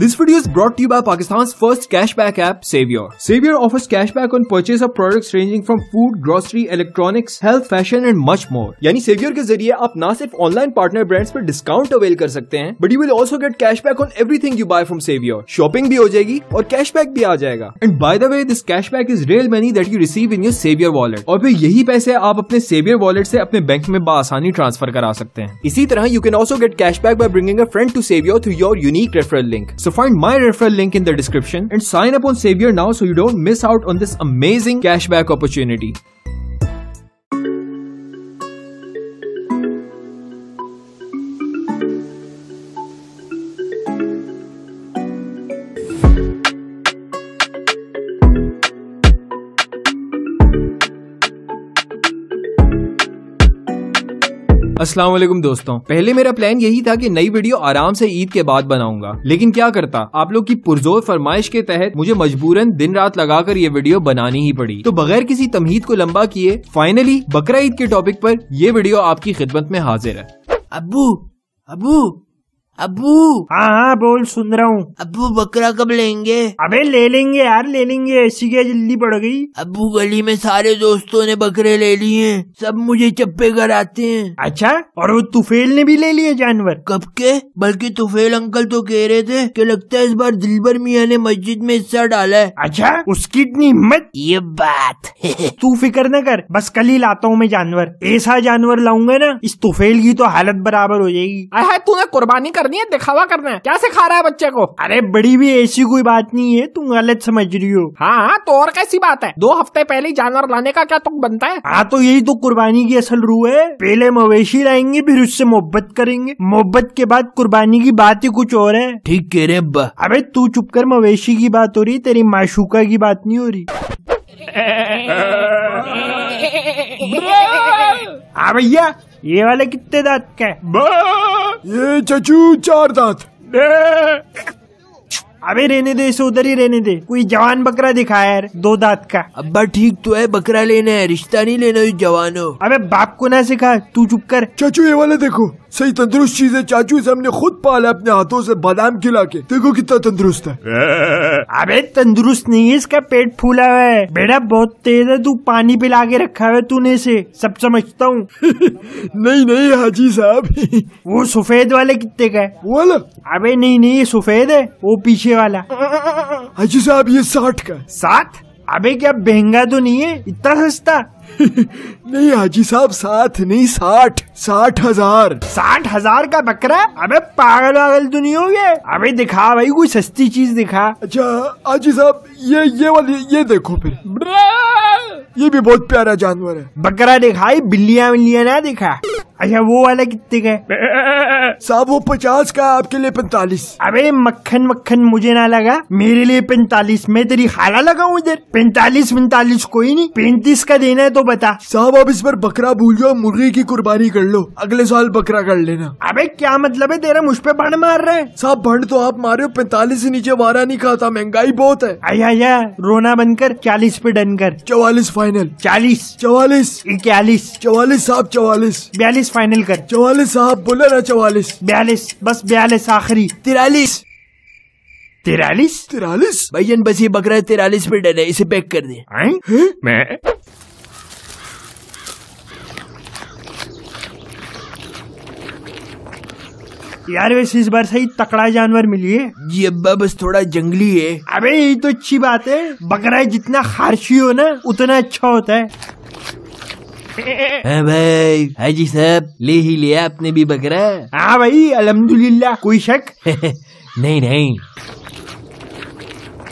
This video is brought to you by Pakistan's first cashback app, Savior. Savior offers cashback on purchase of products ranging from food, grocery, electronics, health, fashion and much more. यानी Savior के जरिए आप ना सिर्फ online partner brands पर discount avail कर सकते हैं but you will also get cashback on everything you buy from Savior. Shopping भी हो जाएगी और कैशबैक भी आ जाएगा and by the way this cashback is real money that you receive in your Savior wallet और फिर यही पैसे आप अपने सेवियर वॉलेट से अपने बैंक में आसानी ट्रांसफर करा सकते हैं इसी तरह you can also get cashback by bringing a friend to Savior through your unique referral link So find my referral link in the description and sign up on Savior now so you don't miss out on this amazing cashback opportunity. अस्सलाम वालेकुम दोस्तों पहले मेरा plan यही था कि नई video आराम से ईद के बाद बनाऊंगा लेकिन क्या करता आप लोग की पुरजोर फरमाइश के तहत मुझे मजबूरन दिन रात लगाकर ये वीडियो बनानी ही पड़ी तो बगैर किसी तमहीद को लंबा किए फाइनली बकरा ईद के टॉपिक पर ये वीडियो आपकी खिदमत में हाजिर है अबू अबू अबू हाँ हाँ बोल सुन रहा हूँ अबू बकरा कब लेंगे अबे ले लेंगे यार ले लेंगे ऐसी क्या जल्दी पड़ गई अबू गली में सारे दोस्तों ने बकरे ले लिए हैं सब मुझे चप्पे कराते आते हैं अच्छा और वो तुफेल ने भी ले लिए जानवर कब के बल्कि तुफेल अंकल तो कह रहे थे कि लगता है इस बार दिलबर मिया ने मस्जिद में हिस्सा डाला है अच्छा उसकी इतनी हिम्मत ये बात तू फिक्र न कर बस कल ही लाता हूँ मैं जानवर ऐसा जानवर लाऊंगा ना इस तुफेल की तो हालत बराबर हो जाएगी ना कुर्बानी कर करनी है दिखावा करना है क्या सिखा रहा है बच्चे को अरे बड़ी भी ऐसी कोई बात नहीं है तुम गलत समझ रही हो हाँ, हाँ तो और कैसी बात है दो हफ्ते पहले जानवर लाने का क्या तुम तो बनता है हाँ तो यही तो कुर्बानी की असल रूह है पहले मवेशी लाएंगे फिर उससे मोहब्बत करेंगे मोहब्बत के बाद कुर्बानी की बात ही कुछ और है ठीक कह रहे अब अबे तू चुप कर मवेशी की बात हो रही तेरी माशूका की बात नहीं हो रही हाँ भैया ये वाले कितने दांत का है Je to čučardat. Ne. अबे रहने दे इसे उधर ही रहने दे कोई जवान बकरा दिखा यार दो दांत का अब ठीक तो है बकरा लेना है रिश्ता नहीं लेना इस जवानों अबे बाप को ना सिखा तू चुप कर चाचू ये वाले देखो सही तंदुरुस्त चीज है चाचू इसे हमने खुद पाला अपने हाथों से बादाम खिला के देखो कितना तंदुरुस्त है अबे तंदुरुस्त नहीं है इसका पेट फूला हुआ है बेटा बहुत तेज है तू पानी पिला के रखा हुआ तूने इसे सब समझता हूँ नहीं नहीं हाजी साहब वो सफेद वाले कितने का है वो वाला अबे नहीं नहीं ये सफेद है वो पीछे पीछे वाला हाजी साहब ये साठ का साठ अबे क्या महंगा तो नहीं है इतना सस्ता नहीं हाजी साहब सात नहीं साठ साठ हजार साठ हजार का बकरा अबे पागल वागल तो नहीं हो गया अबे दिखा भाई कोई सस्ती चीज दिखा अच्छा हाजी साहब ये ये वाली ये देखो फिर ये भी बहुत प्यारा जानवर है बकरा दिखाई बिल्लियाँ बिल्लियाँ ना दिखा अच्छा वो वाला कितने का है साहब वो पचास का आपके लिए पैंतालीस अबे मक्खन मक्खन मुझे ना लगा मेरे लिए पैंतालीस मैं तेरी खाला लगाऊ इधर पैंतालीस पैंतालीस कोई नहीं पैंतीस का देना है तो बता साहब आप इस पर बकरा भूल जाओ मुर्गी की कुर्बानी कर लो अगले साल बकरा कर लेना अबे क्या मतलब है तेरा मुझ पे भंड मार रहे साहब भंड तो आप मारे हो पैंतालीस से नीचे मारा नहीं खाता महंगाई बहुत है आया या रोना बनकर चालीस पे डन कर चौवालीस फाइनल चालीस चौवालीस इक्यालीस चौवालीस साहब चौवालीस बयालीस चौवालीस फाइनल कर चौवालीस साहब बोले ना चौवालीस बयालीस बस बयालीस आखिरी तिरालीस तिरालीस तिरालीस भैया बस ये बकरा तिरालीस पे डर है इसे पैक कर दे मैं यार वैसे इस बार सही तकड़ा जानवर मिली है जी अब्बा बस थोड़ा जंगली है अबे ये तो अच्छी बात है बकरा जितना खारशी हो ना उतना अच्छा होता है भाई हाजी साहब ले ही लिया आपने भी बकरा हाँ भाई अलहमदुल्ला कोई शक नहीं नहीं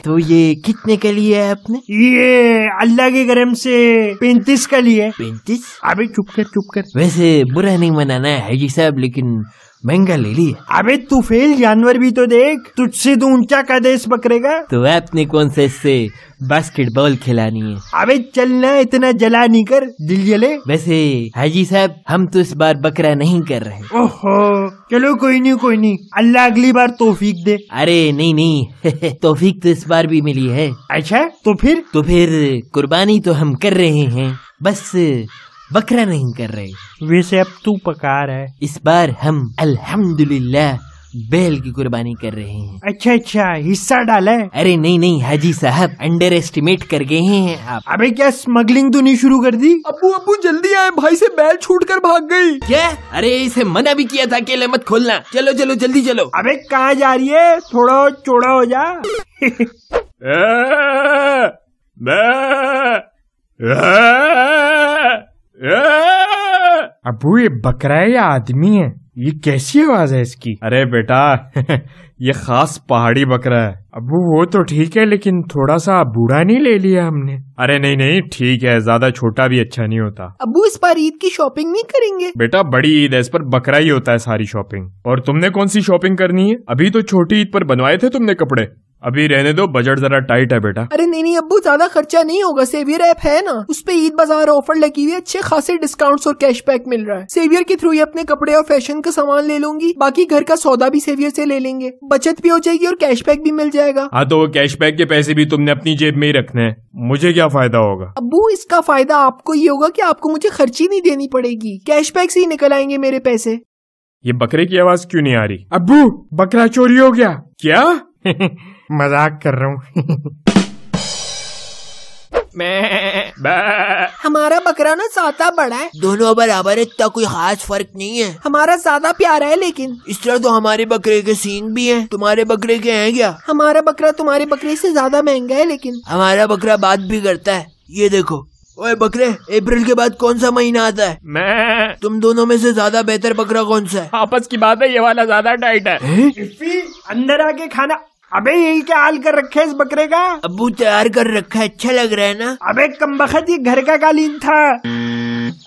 तो ये कितने का लिया है आपने ये अल्लाह के गरम से पैंतीस का लिया पैंतीस अभी चुप कर चुप कर वैसे बुरा नहीं मनाना है हाजी साहब लेकिन महंगा ले ली अबे तू फेल जानवर भी तो देख तुझसे तो ऊंचा का देश पकड़ेगा तो आपने कौन से इससे बास्केटबॉल खिलानी है अबे चलना इतना जला नहीं कर दिल जले वैसे हाजी साहब हम तो इस बार बकरा नहीं कर रहे ओहो चलो कोई नहीं कोई नहीं अल्लाह अगली बार तोफीक दे अरे नहीं नहीं तोफीक तो इस बार भी मिली है अच्छा तो फिर तो फिर कुर्बानी तो हम कर रहे हैं बस बकरा नहीं कर रहे वैसे अब तू पका रहा है इस बार हम अल्हम्दुलिल्लाह बैल की कुर्बानी कर रहे हैं अच्छा अच्छा हिस्सा डाला अरे नहीं नहीं हाजी साहब अंडर एस्टिमेट कर गए हैं आप अबे क्या स्मगलिंग तो नहीं शुरू कर दी अबू अबू जल्दी आए भाई से बैल छूट कर भाग गई क्या अरे इसे मना भी किया था अकेले मत खोलना चलो चलो जल्दी चलो अबे कहाँ जा रही है थोड़ा चौड़ा हो जा ए, आ, ए, अब ये बकरा है या आदमी है ये कैसी आवाज है इसकी अरे बेटा ये खास पहाड़ी बकरा है अबू वो तो ठीक है लेकिन थोड़ा सा बूढ़ा नहीं ले लिया हमने अरे नहीं नहीं ठीक है ज्यादा छोटा भी अच्छा नहीं होता अबू इस बार ईद की शॉपिंग नहीं करेंगे बेटा बड़ी ईद है इस पर बकरा ही होता है सारी शॉपिंग और तुमने कौन सी शॉपिंग करनी है अभी तो छोटी ईद पर बनवाए थे तुमने कपड़े अभी रहने दो बजट जरा टाइट है बेटा अरे नहीं नहीं अबू ज्यादा खर्चा नहीं होगा सेवियर ऐप है ना उस पर ईद बाजार ऑफर लगी हुई है अच्छे खासे डिस्काउंट्स और कैशबैक मिल रहा है सेवियर के थ्रू ही अपने कपड़े और फैशन का सामान ले लूंगी बाकी घर का सौदा भी सेवियर से ले लेंगे बचत भी हो जाएगी और कैशबैक भी मिल जाएगा हाँ तो कैशबैक के पैसे भी तुमने अपनी जेब में ही रखने हैं मुझे क्या फायदा होगा अबू इसका फायदा आपको ये होगा की आपको मुझे खर्ची नहीं देनी पड़ेगी कैशबैक से ही निकल आएंगे मेरे पैसे ये बकरे की आवाज क्यों नहीं आ रही अबू बकरा चोरी हो गया क्या मजाक कर रहा हूँ हमारा बकरा ना साता बड़ा है दोनों बराबर इतना कोई खास फर्क नहीं है हमारा सादा प्यारा है लेकिन इस तरह तो हमारे बकरे के सींग भी हैं तुम्हारे बकरे के हैं क्या हमारा बकरा तुम्हारे बकरे से ज्यादा महंगा है लेकिन हमारा बकरा बात भी करता है ये देखो ओए बकरे अप्रैल के बाद कौन सा महीना आता है मैं तुम दोनों में से ज्यादा बेहतर बकरा कौन सा है आपस की बात है ये वाला ज्यादा टाइट है? अंदर आके खाना अबे यही क्या हाल कर रखे है इस बकरे का अबू तैयार कर रखा है अच्छा लग रहा है ना अबे कम बखत ये घर का कालीन था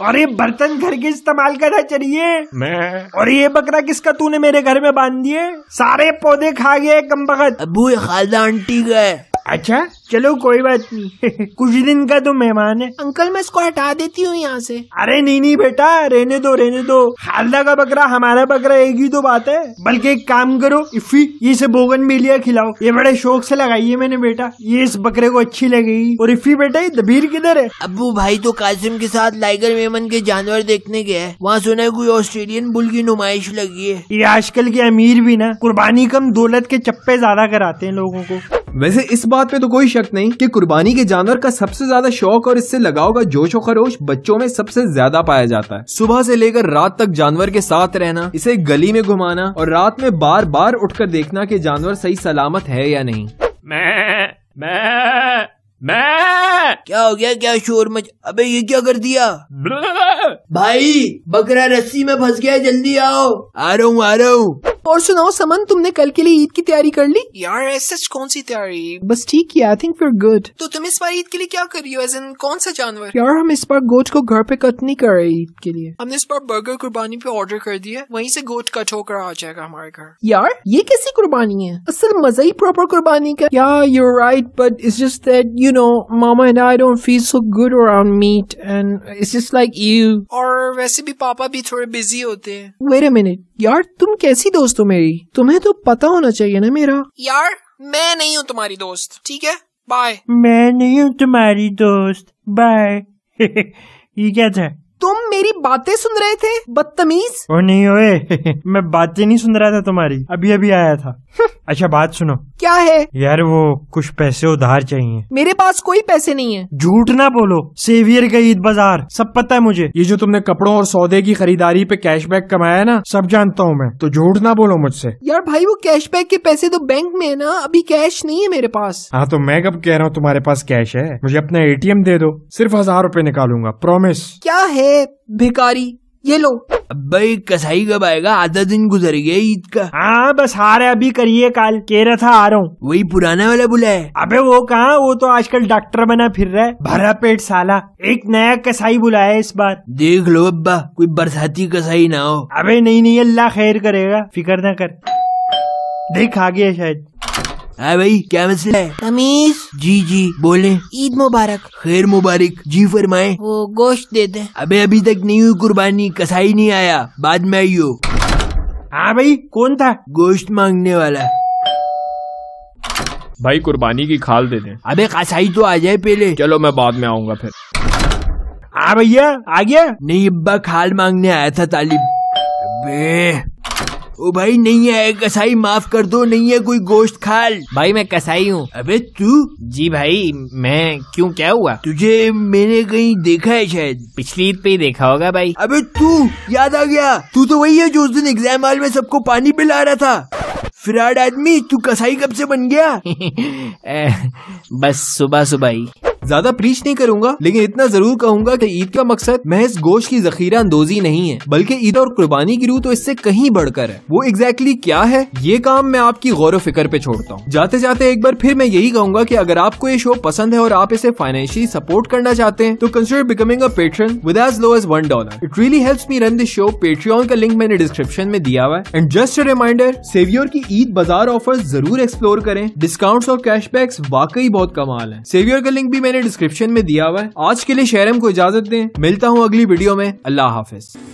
और ये बर्तन घर के इस्तेमाल रहा चलिए मैं और ये बकरा किसका तूने मेरे घर में बांध दिए सारे पौधे खा गए कम बखत अबू ये खालदा आंटी का है अच्छा चलो कोई बात नहीं कुछ दिन का तो मेहमान है अंकल मैं इसको हटा देती हूँ यहाँ से अरे नहीं नहीं बेटा रहने दो रहने दो हालदा का बकरा हमारा बकरा एक ही तो बात है बल्कि एक काम करो इफी ये से बोगन मिलिया खिलाओ ये बड़े शौक से लगाई है मैंने बेटा ये इस बकरे को अच्छी लगेगी और इफी बेटा ये दबीर किधर है अबू भाई तो कासिम के साथ लाइगर मेमन के जानवर देखने गए वहाँ सुना है कोई ऑस्ट्रेलियन बुल की नुमाइश लगी है ये आजकल के अमीर भी ना कुर्बानी कम दौलत के चप्पे ज्यादा कराते हैं लोगों को वैसे इस बात पे तो कोई शक नहीं कि कुर्बानी के जानवर का सबसे ज्यादा शौक और इससे लगाव का जोश और खरोश बच्चों में सबसे ज्यादा पाया जाता है सुबह से लेकर रात तक जानवर के साथ रहना इसे गली में घुमाना और रात में बार बार उठकर देखना कि जानवर सही सलामत है या नहीं मैं मैं मैं क्या हो गया क्या शोर मच अबे ये क्या कर दिया भाई बकरा रस्सी में फंस गया जल्दी आओ आ रहा हूँ आ रहा हूँ और सुनाओ समन तुमने कल के लिए ईद की तैयारी कर ली यार ऐसे कौन सी तैयारी बस ठीक है आई थिंक वी गुड तो तुम इस बार ईद के लिए क्या कर रही हो एज इन कौन सा जानवर यार हम इस बार गोट को घर पे कट नहीं कर रहे ईद के लिए हमने इस बार बर्गर कुर्बानी पे ऑर्डर कर दिया वहीं से गोट कट होकर आ जाएगा हमारे घर यार ये कैसी कुर्बानी है असल मजा ही प्रॉपर कुर्बानी का या you right but it's just that you know मामा and I don't feel so good around meat and it's just like you और वैसे भी पापा भी थोड़े बिजी होते हैं वेट अ मिनट यार तुम कैसी दोस्त हो मेरी तुम्हें तो पता होना चाहिए ना मेरा यार मैं नहीं हूँ तुम्हारी दोस्त ठीक है बाय मैं नहीं हूँ तुम्हारी दोस्त बाय ये क्या था तुम मेरी बातें सुन रहे थे बदतमीज ओ नहीं ओए मैं बातें नहीं सुन रहा था तुम्हारी अभी अभी आया था अच्छा बात सुनो क्या है यार वो कुछ पैसे उधार चाहिए मेरे पास कोई पैसे नहीं है झूठ ना बोलो सेवियर का ईद बाजार सब पता है मुझे ये जो तुमने कपड़ों और सौदे की खरीदारी पे कैशबैक कमाया है ना सब जानता हूँ मैं तो झूठ ना बोलो मुझसे यार भाई वो कैशबैक के पैसे तो बैंक में है ना अभी कैश नहीं है मेरे पास हाँ तो मैं कब कह रहा हूँ तुम्हारे पास कैश है मुझे अपना ए दे दो सिर्फ हजार रूपए निकालूंगा प्रोमिस क्या है भिकारी ये लो अब्बाई कसाई कब आएगा आधा दिन गुजर गया ईद का हाँ बस आ रहा अभी करिए काल कह रहा था आ रहा हूँ वही पुराना वाला बुला है अबे वो कहा वो तो आजकल डॉक्टर बना फिर रहा है भरा पेट साला एक नया कसाई बुलाया इस बार देख लो अब्बा कोई बरसाती कसाई ना हो अबे नहीं नहीं अल्लाह खैर करेगा फिक्र ना कर देख आ गया शायद हाँ भाई क्या मसला है तमीज जी जी बोले ईद मुबारक खैर मुबारक जी फरमाए वो गोश्त दे दे अबे अभी तक नहीं हुई कुर्बानी कसाई नहीं आया बाद में आई हो हाँ भाई कौन था गोश्त मांगने वाला भाई कुर्बानी की खाल दे दे अबे कसाई तो आ जाए पहले चलो मैं बाद में आऊंगा फिर हाँ भैया आ गया नहीं अब्बा खाल मांगने आया था तालिब ओ भाई नहीं है कसाई माफ कर दो नहीं है कोई गोश्त खाल भाई मैं कसाई हूँ अबे तू जी भाई मैं क्यों क्या हुआ तुझे मैंने कहीं देखा है शायद पिछली ईद पे ही देखा होगा भाई अबे तू याद आ गया तू तो वही है जो उस दिन एग्जाम हॉल में सबको पानी पिला रहा था फिराड आदमी तू कसाई कब से बन गया बस सुबह सुबह ही ज्यादा प्रीच नहीं करूंगा लेकिन इतना जरूर कहूंगा की ईद का मकसद महज गोश की जखीरा अंदोजी नहीं है बल्कि ईद और कुर्बानी की रूह तो इससे कहीं बढ़कर है वो एग्जैक्टली exactly क्या है ये काम मैं आपकी गौर फिक्र पे छोड़ता हूँ जाते जाते एक बार फिर मैं यही कहूंगा की अगर आपको ये शो पसंद है और आप इसे फाइनेंशियली सपोर्ट करना चाहते हैं तो consider becoming a patron with as low as one dollar it really help me run this show Patreon का लिंक मैंने डिस्क्रिप्शन में दिया हुआ है and just a reminder Savior की ईद बाजार ऑफर जरूर एक्सप्लोर करें डिस्काउंट्स और कैशबैक्स वाकई बहुत कमाल है सेवियर का लिंक भी मैंने मैंने डिस्क्रिप्शन में दिया हुआ है आज के लिए शहरम को इजाजत दें मिलता हूँ अगली वीडियो में अल्लाह हाफिज